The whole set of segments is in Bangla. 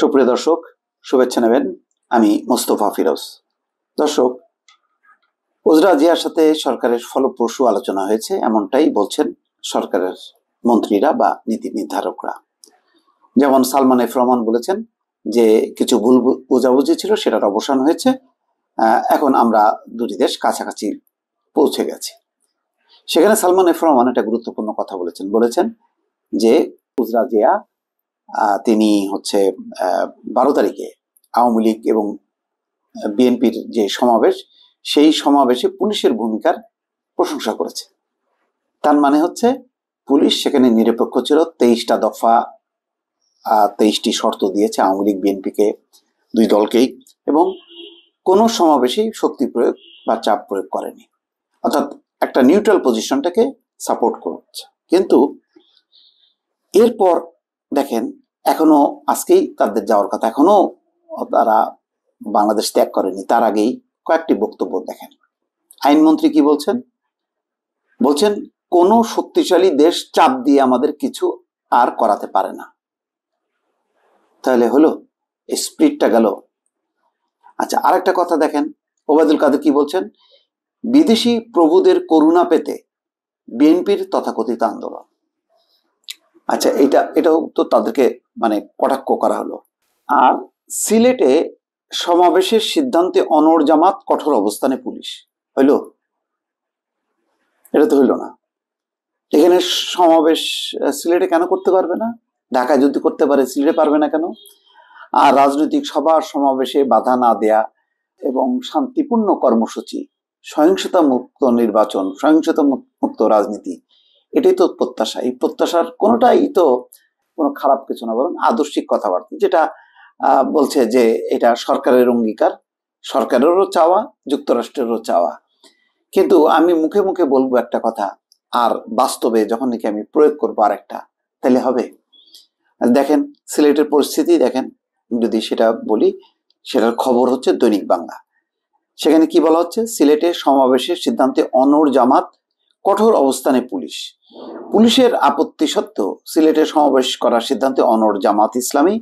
সুপ্রিয় দর্শক শুভেচ্ছা নেবেন আমি মোস্তফা ফিরোজ দর্শক উজরা জিয়ার সাথে সরকারের ফলপ্রসূ আলোচনা হয়েছে এমনটাই বলছেন সরকারের মন্ত্রীরা বা নীতি নির্ধারকরা যেমন সালমান এফ রহমান বলেছেন যে কিছু ভুল বোঝাবুঝি ছিল সেটার অবসান হয়েছে এখন আমরা দুটি দেশ কাছাকাছি পৌঁছে গেছি সেখানে সালমান এফ রহমান একটা গুরুত্বপূর্ণ কথা বলেছেন বলেছেন যে উজরা জিয়া তিনি হচ্ছে বারো তারিখে আওয়ামী লীগ এবং বিএনপির যে সমাবেশ সেই সমাবেশে পুলিশের ভূমিকার প্রশংসা করেছে তার মানে হচ্ছে পুলিশ সেখানে নিরপেক্ষ ছিল তেইশটা দফা তেইশটি শর্ত দিয়েছে আওয়ামী লীগ বিএনপিকে দুই দলকেই এবং কোনো সমাবেশেই শক্তি প্রয়োগ বা চাপ প্রয়োগ করেনি অর্থাৎ একটা নিউট্রাল পজিশনটাকে সাপোর্ট করছে কিন্তু এরপর দেখেন এখনো আজকেই তাদের যাওয়ার কথা এখনো তারা বাংলাদেশ ত্যাগ করেনি তার আগেই কয়েকটি বক্তব্য দেখেন আইনমন্ত্রী কি বলছেন বলছেন কোন শক্তিশালী দেশ চাপ দিয়ে আমাদের কিছু আর করাতে পারে না তাহলে হলো এই স্প্রিটটা গেল আচ্ছা আর একটা কথা দেখেন ওবায়দুল কাদের কি বলছেন বিদেশি প্রভুদের করুণা পেতে বিএনপির তথাকথিত আন্দোলন আচ্ছা এটা এটাও তো তাদেরকে মানে কটাক্ষ করা হলো আর সিলেটে সমাবেশের সিদ্ধান্তে অনর জামাত কঠোর অবস্থানে পুলিশ হইল এটা তো হইল না এখানে সমাবেশ সিলেটে কেন করতে পারবে না ঢাকায় যদি করতে পারে সিলেটে পারবে না কেন আর রাজনৈতিক সভা সমাবেশে বাধা না দেয়া এবং শান্তিপূর্ণ কর্মসূচি সহিংসতা মুক্ত নির্বাচন সহিংসতা মুক্ত রাজনীতি এটাই তো প্রত্যাশা এই প্রত্যাশার কোনোটাই তো কোনো খারাপ কিছু না বরং আদর্শিক কথাবার্তা যেটা বলছে যে এটা সরকারের অঙ্গীকার সরকারেরও চাওয়া যুক্তরাষ্ট্রেরও চাওয়া কিন্তু আমি মুখে মুখে বলবো একটা কথা আর বাস্তবে যখন নাকি আমি প্রয়োগ করবো আর একটা তাহলে হবে আচ্ছা, দেখেন সিলেটের পরিস্থিতি দেখেন যদি সেটা বলি সেটার খবর হচ্ছে দৈনিক বাংলা সেখানে কি বলা হচ্ছে সিলেটে সমাবেশের সিদ্ধান্তে অনর জামাত কঠোর অবস্থানে পুলিশ পুলিশের আপত্তি সত্ত্বেও সিলেটে সমাবেশ করার সিদ্ধান্তে অনর জামাত ইসলামী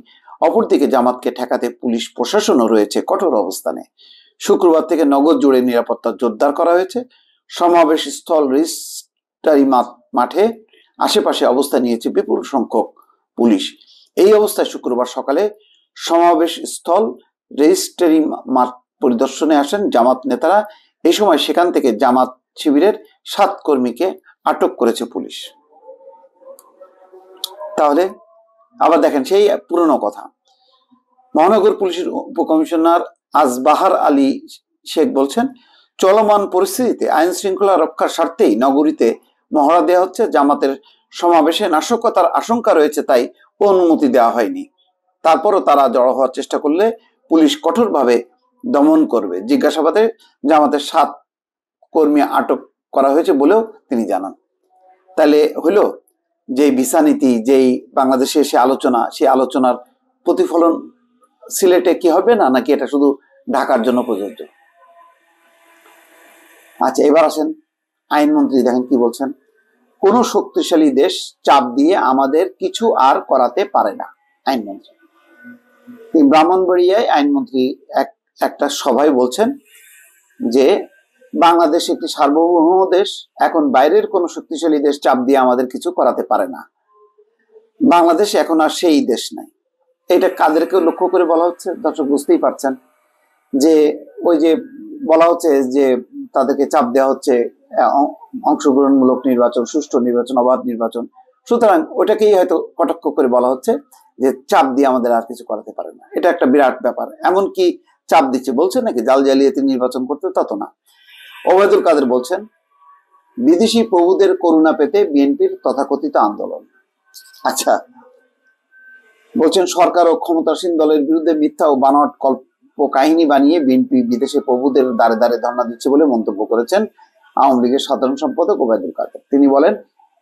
অপরদিকে জামাতকে ঠেকাতে পুলিশ প্রশাসনও রয়েছে কঠোর অবস্থানে শুক্রবার থেকে নগদ জুড়ে নিরাপত্তা জোরদার করা হয়েছে সমাবেশ স্থল মাঠে আশেপাশে অবস্থা নিয়েছে বিপুল সংখ্যক পুলিশ এই অবস্থায় শুক্রবার সকালে সমাবেশ স্থল রেজিস্টারি মাঠ পরিদর্শনে আসেন জামাত নেতারা এই সময় সেখান থেকে জামাত শিবিরের সাত কর্মীকে আটক করেছে পুলিশ তাহলে আবার দেখেন সেই পুরনো কথা মহানগর পুলিশের উপকমিশনার আজবাহার আলী শেখ বলছেন চলমান পরিস্থিতিতে আইন শৃঙ্খলা রক্ষার স্বার্থেই নগরীতে মহড়া দেওয়া হচ্ছে জামাতের সমাবেশে নাশকতার আশঙ্কা রয়েছে তাই অনুমতি দেওয়া হয়নি তারপরও তারা জড়ো হওয়ার চেষ্টা করলে পুলিশ কঠোরভাবে দমন করবে জিজ্ঞাসাবাদে জামাতের সাত কর্মী আটক করা হয়েছে বলেও তিনি জানান তাহলে হইল যে ভিসা নীতি যেই বাংলাদেশে সে আলোচনা সেই আলোচনার প্রতিফলন সিলেটে কি হবে না নাকি এটা শুধু ঢাকার জন্য প্রযোজ্য আচ্ছা এবার আসেন আইনমন্ত্রী দেখেন কি বলছেন কোনো শক্তিশালী দেশ চাপ দিয়ে আমাদের কিছু আর করাতে পারে না আইনমন্ত্রী ব্রাহ্মণবাড়িয়ায় আইনমন্ত্রী এক একটা সভায় বলছেন যে বাংলাদেশ একটি সার্বভৌম দেশ এখন বাইরের কোনো শক্তিশালী দেশ চাপ দিয়ে আমাদের কিছু করাতে পারে না বাংলাদেশ এখন আর সেই দেশ নাই এটা কাদেরকে লক্ষ্য করে বলা হচ্ছে দর্শক বুঝতেই পারছেন যে ওই যে বলা হচ্ছে যে তাদেরকে চাপ দেওয়া হচ্ছে অংশগ্রহণমূলক নির্বাচন সুষ্ঠু নির্বাচন অবাধ নির্বাচন সুতরাং ওটাকেই হয়তো কটাক্ষ করে বলা হচ্ছে যে চাপ দিয়ে আমাদের আর কিছু করাতে পারে না এটা একটা বিরাট ব্যাপার এমনকি চাপ দিচ্ছে বলছে নাকি জাল জালিয়াতি নির্বাচন করতে তত না ওবায়দুল কাদের বলছেন বিদেশি প্রভুদের করুণা পেতে বিএনপির তথাকথিত আন্দোলন আচ্ছা বলছেন সরকার ও ক্ষমতাসীন দলের বিরুদ্ধে মিথ্যা ও বানোয়াট কল্প কাহিনী বানিয়ে বিএনপি বিদেশে প্রভুদের দ্বারে দ্বারে ধর্ণা দিচ্ছে বলে মন্তব্য করেছেন আওয়ামী লীগের সাধারণ সম্পাদক ওবায়দুল কাদের তিনি বলেন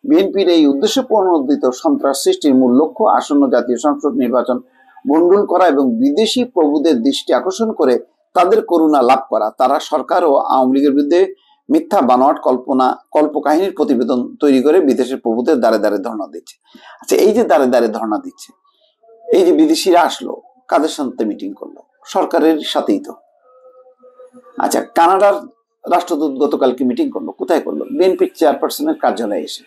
বিএনপির এই উদ্দেশ্য প্রণোদিত সন্ত্রাস সৃষ্টির মূল লক্ষ্য আসন্ন জাতীয় সংসদ নির্বাচন মন্ডল করা এবং বিদেশি প্রভুদের দৃষ্টি আকর্ষণ করে তাদের করুণা লাভ করা তারা সরকার ও আওয়ামী লীগের বিরুদ্ধে মিথ্যা বানোয়াট কল্পনা কল্পকাহিনীর প্রতিবেদন তৈরি করে বিদেশের প্রভুদের দ্বারে দ্বারে ধর্ণা দিচ্ছে আচ্ছা এই যে দ্বারে দ্বারে ধর্ণা দিচ্ছে এই যে বিদেশিরা আসলো কাদের সাথে মিটিং করলো সরকারের সাথেই তো আচ্ছা কানাডার রাষ্ট্রদূত গতকালকে মিটিং করলো কোথায় করলো বিএনপির চেয়ারপারসনের কার্যালয়ে এসে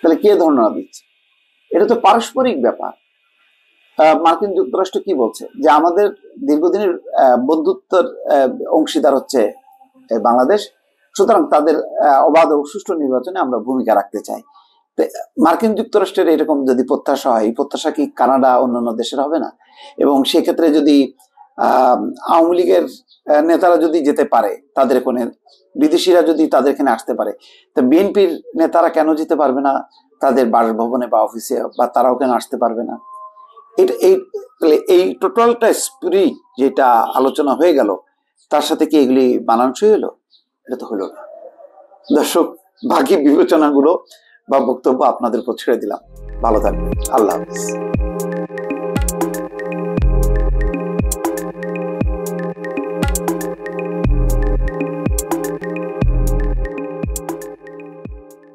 তাহলে কে ধর্ণা দিচ্ছে এটা তো পারস্পরিক ব্যাপার মার্কিন যুক্তরাষ্ট্র কি বলছে যে আমাদের দীর্ঘদিনের বন্ধুত্বের অংশীদার হচ্ছে বাংলাদেশ সুতরাং তাদের অবাধ ও সুষ্ঠু নির্বাচনে আমরা ভূমিকা রাখতে চাই মার্কিন যুক্তরাষ্ট্রের এরকম যদি প্রত্যাশা হয় এই প্রত্যাশা কি কানাডা অন্যান্য দেশের হবে না এবং সেক্ষেত্রে যদি আওয়ামী লীগের নেতারা যদি যেতে পারে তাদের কোনে বিদেশিরা যদি তাদের এখানে আসতে পারে তো বিএনপির নেতারা কেন যেতে পারবে না তাদের বাসভবনে বা অফিসে বা তারাও কেন আসতে পারবে না এটা এই তাহলে এই টোটালটা স্পিরিট যেটা আলোচনা হয়ে গেল তার সাথে কি এগুলি বানানসই হলো এটা তো হলো না দর্শক বাকি বিবেচনাগুলো বা বক্তব্য আপনাদের উপর ছেড়ে দিলাম ভালো থাকবেন আল্লাহ হাফিজ